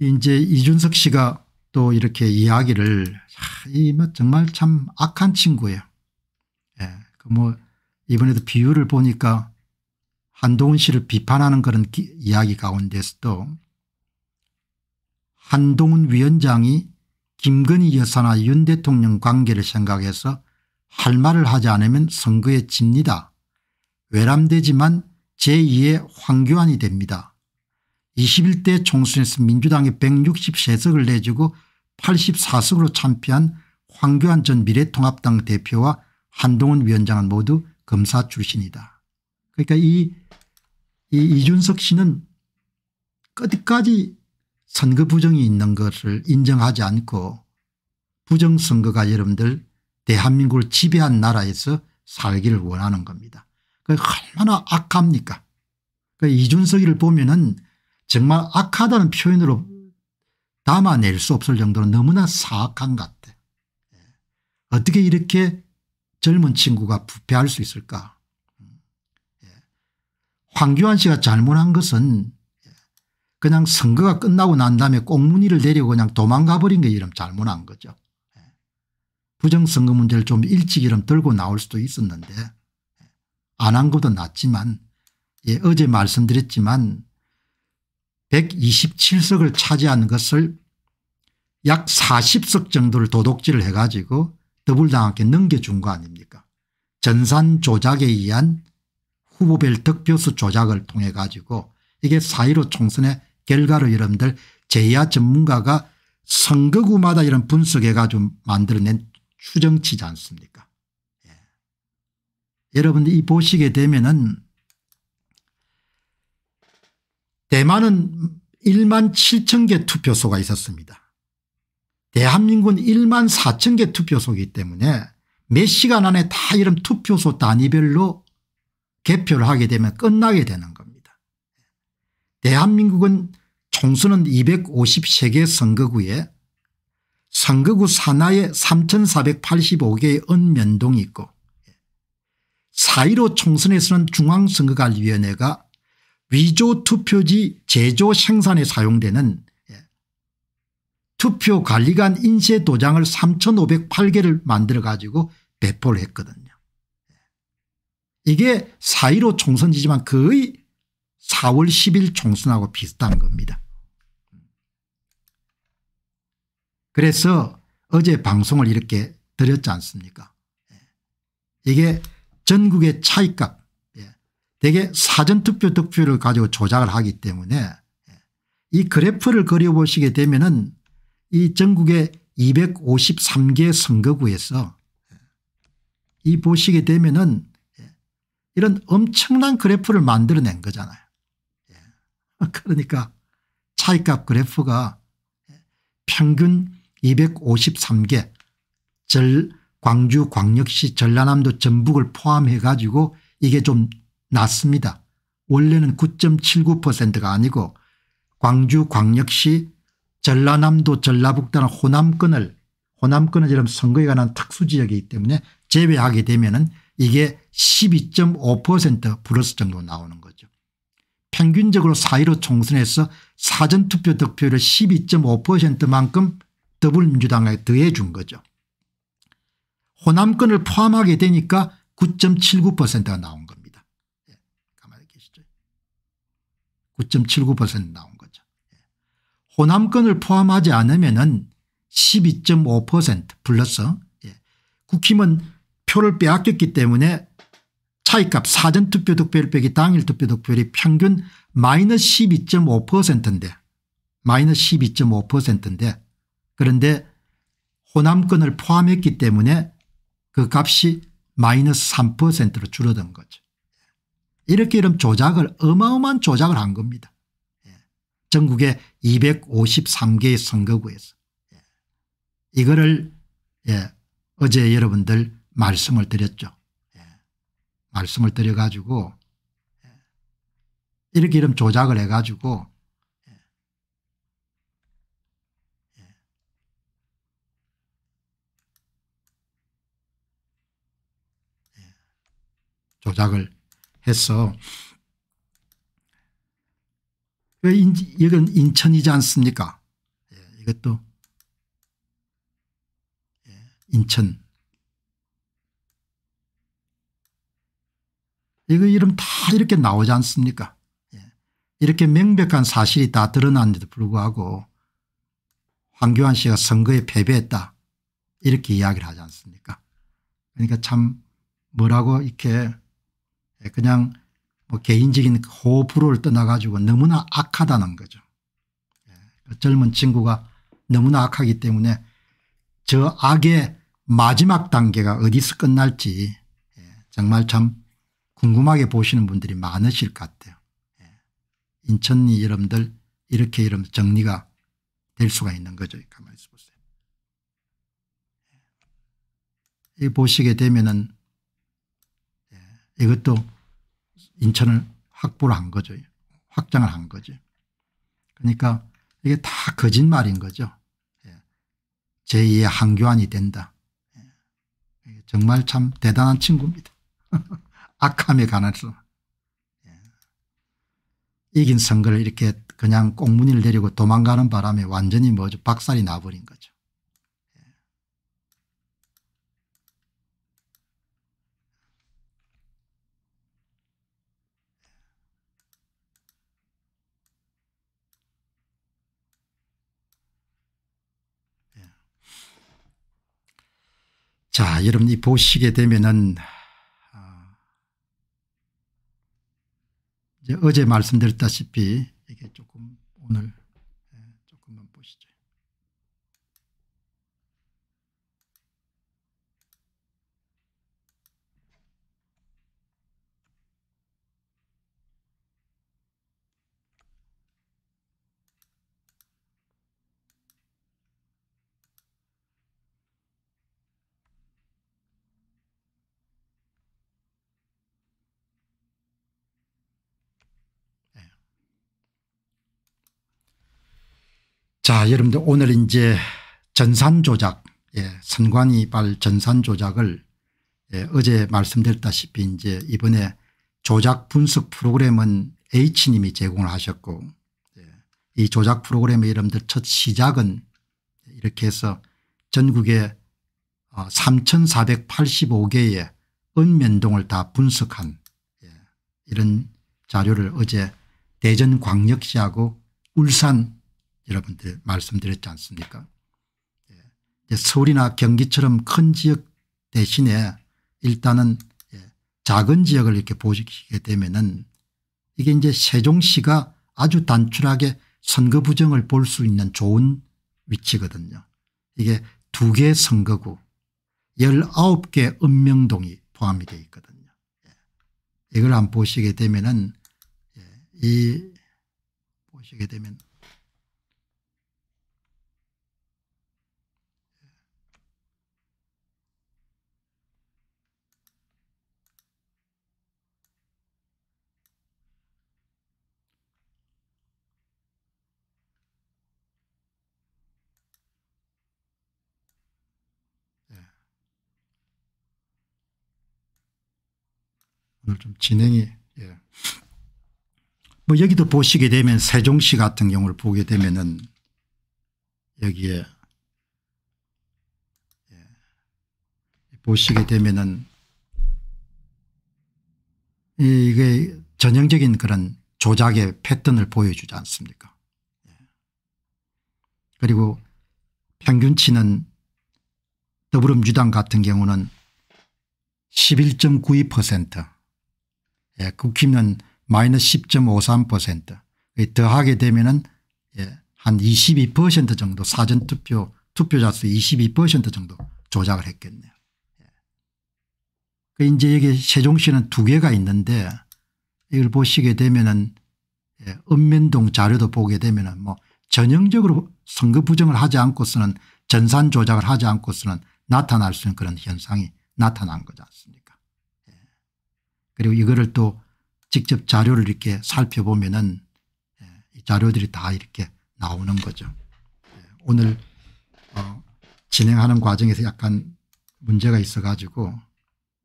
이제 이준석 씨가 또 이렇게 이야기를 이 뭐 정말 참 악한 친구예요. 예. 그뭐 이번에도 비유를 보니까 한동훈 씨를 비판하는 그런 기, 이야기 가운데서도 한동훈 위원장이 김건희 여사나 윤 대통령 관계를 생각해서 할 말을 하지 않으면 선거에 집니다. 외람되지만 제2의 황교안이 됩니다. 21대 총선에서 민주당이 160세석을 내주고 84석으로 참패한 황교안 전 미래통합당 대표와 한동훈 위원장은 모두 검사 출신이다. 그러니까 이, 이 이준석 씨는 끝까지 선거 부정이 있는 것을 인정하지 않고 부정선거가 여러분들 대한민국을 지배한 나라에서 살기를 원하는 겁니다. 그 얼마나 악합니까 그 이준석이를 보면 은 정말 악하다는 표현으로 담아낼 수 없을 정도로 너무나 사악한 것 같아. 예. 어떻게 이렇게 젊은 친구가 부패할 수 있을까? 예. 황교안 씨가 잘못한 것은 그냥 선거가 끝나고 난 다음에 꽁무니를 내리고 그냥 도망가 버린 게 이름 잘못한 거죠. 예. 부정선거 문제를 좀 일찍 이름 들고 나올 수도 있었는데 안 한 것도 낫지만 예, 어제 말씀드렸지만 127석을 차지한 것을 약 40석 정도를 도둑질을 해가지고 더불당한테 넘겨준 거 아닙니까 전산 조작에 의한 후보별 득표수 조작을 통해 가지고 이게 4.15 총선의 결과로 여러분들 제야 전문가가 선거구마다 이런 분석해 가지고 만들어낸 추정치지 않습니까 예. 여러분들 이 보시게 되면은 대만은 1만 7천 개 투표소가 있었습니다. 대한민국은 1만 4천 개 투표소이기 때문에 몇 시간 안에 다 이런 투표소 단위별로 개표를 하게 되면 끝나게 되는 겁니다. 대한민국은 총수는 253개 선거구에 선거구 산하에 3485개의 은 면동이 있고 4.15 총선에서는 중앙선거관리위원회가 위조 투표지 제조 생산에 사용되는 예, 투표관리관 인쇄 도장을 3508개를 만들어 가지고 배포를 했거든요. 예. 이게 4.15 총선이지만 거의 4월 10일 총선하고 비슷한 겁니다. 그래서 어제 방송을 이렇게 드렸지 않습니까 예. 이게 전국의 차이값 대개 사전투표 득표를 가지고 조작을 하기 때문에 이 그래프를 그려보시게 되면은 이 전국의 253개 선거구에서 이 보시게 되면은 이런 엄청난 그래프를 만들어낸 거잖아요. 예. 그러니까 차이값 그래프가 평균 253개 절 광주 광역시 전라남도 전북을 포함해 가지고 이게 좀 낮습니다. 원래는 9.79%가 아니고 광주광역시 전라남도 전라북도나 호남권을 호남권은 지금 선거에 관한 특수지역이기 때문에 제외하게 되면 은 이게 12.5% 플러스 정도 나오는 거죠. 평균적으로 4.15 총선에서 사전투표 득표율을 12.5%만큼 더불민주당에 더해 준 거죠. 호남권을 포함하게 되니까 9.79%가 나온 9.79% 나온 거죠. 예. 호남권을 포함하지 않으면 은12.5% 플러스 예. 국힘은 표를 빼앗겼기 때문에 차이값 사전투표 득표율 빼기 당일 투표 득표율이 평균 마이너스 12.5%인데 마이너스 12.5%인데 그런데 호남권을 포함했기 때문에 그 값이 마이너스 3%로 줄어든 거죠. 이렇게 이런 조작을 어마어마한 조작을 한 겁니다. 예. 전국의 253개의 선거구에서 예. 이거를 예. 어제 여러분들 말씀을 드렸죠. 예. 말씀을 드려가지고 이렇게 이런 조작을 해가지고 조작을 해서 이건 인천이지 않습니까 예, 이것도 예, 인천 이거 이름 다 이렇게 나오지 않습니까 예, 이렇게 명백한 사실이 다 드러났는데도 불구하고 황교안 씨가 선거에 패배했다 이렇게 이야기를 하지 않습니까 그러니까 참 뭐라고 이렇게 예, 그냥 뭐 개인적인 호불호를 떠나가지고 너무나 악하다는 거죠. 예, 그 젊은 친구가 너무나 악하기 때문에 저 악의 마지막 단계가 어디서 끝날지 예, 정말 참 궁금하게 보시는 분들이 많으실 것 같아요. 인천이 여러분들 이렇게 이러면 정리가 될 수가 있는 거죠. 가만히 있어 보세요. 이 보시게 되면은 이것도 인천을 확보를 한 거죠. 확장을 한 거죠. 그러니까 이게 다 거짓말인 거죠. 예. 제2의 한교안이 된다. 예. 정말 참 대단한 친구입니다. 악함에 관해서. 예. 이긴 선거를 이렇게 그냥 꽁무니를 내리고 도망가는 바람에 완전히 뭐 박살이 나버린 거죠. 자 여러분이 보시게 되면은 아, 어제 말씀드렸다시피 이게 조금 오늘 예, 조금만 보시죠. 자, 여러분들 오늘 이제 전산 조작, 예, 선관위발 전산 조작을 예, 어제 말씀드렸다시피 이제 이번에 조작 분석 프로그램은 H님이 제공을 하셨고 예, 이 조작 프로그램의 여러분들 첫 시작은 이렇게 해서 전국에 3485개의 아, 읍면동을 다 분석한 예, 이런 자료를 어제 대전광역시하고 울산 여러분들 말씀드렸지 않습니까 예. 서울이나 경기처럼 큰 지역 대신에 일단은 예, 작은 지역을 이렇게 보시게 되면은 이게 이제 세종시가 아주 단출하게 선거 부정을 볼 수 있는 좋은 위치거든요. 이게 두개 선거구 19개 읍명동이 포함이 되어 있거든요. 예. 이걸 안 보시게 되면은 이 보시게 되면 오늘 좀 진행이 예. 뭐 여기도 보시게 되면 세종시 같은 경우를 보게 되면은 여기에 예. 보시게 되면은 이게 전형적인 그런 조작의 패턴을 보여주지 않습니까 예. 그리고 평균치는 더불어민주당 같은 경우는 11.92% 예, 국힘은 마이너스 10.53% 더하게 되면은 예, 한 22% 정도 사전투표 투표자 수22% 정도 조작을 했겠네요. 예. 그 이제 여기 세종시는 두 개가 있는데 이걸 보시게 되면은 예, 읍면동 자료도 보게 되면은 뭐 전형적으로 선거 부정을 하지 않고서는 전산 조작을 하지 않고서는 나타날 수 있는 그런 현상이 나타난 거지 않습니까? 그리고 이거를 또 직접 자료를 이렇게 살펴보면은 예, 자료들이 다 이렇게 나오는 거죠. 예, 오늘 어 진행하는 과정에서 약간 문제가 있어 가지고